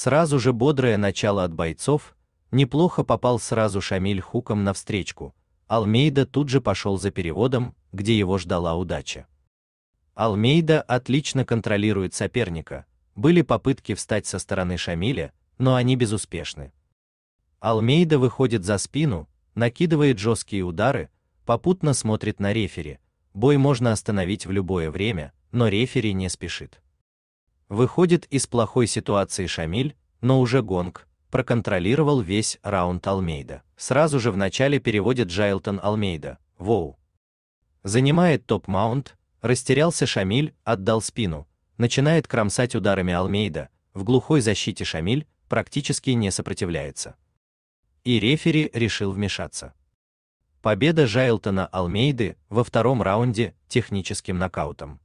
Сразу же бодрое начало от бойцов, неплохо попал сразу Шамиль хуком навстречку. Алмейда тут же пошел за переводом, где его ждала удача. Алмейда отлично контролирует соперника. Были попытки встать со стороны Шамиля, но они безуспешны. Алмейда выходит за спину, накидывает жесткие удары, попутно смотрит на рефери. Бой можно остановить в любое время, но рефери не спешит. Выходит из плохой ситуации Шамиль, но уже Гонг проконтролировал весь раунд Алмейда. Сразу же в начале переводит Джайлтон Алмейда. Воу. Занимает топ-маунт, растерялся Шамиль, отдал спину, начинает кромсать ударами Алмейда. В глухой защите Шамиль практически не сопротивляется. И рефери решил вмешаться. Победа Джайлтона Алмейды во втором раунде техническим нокаутом.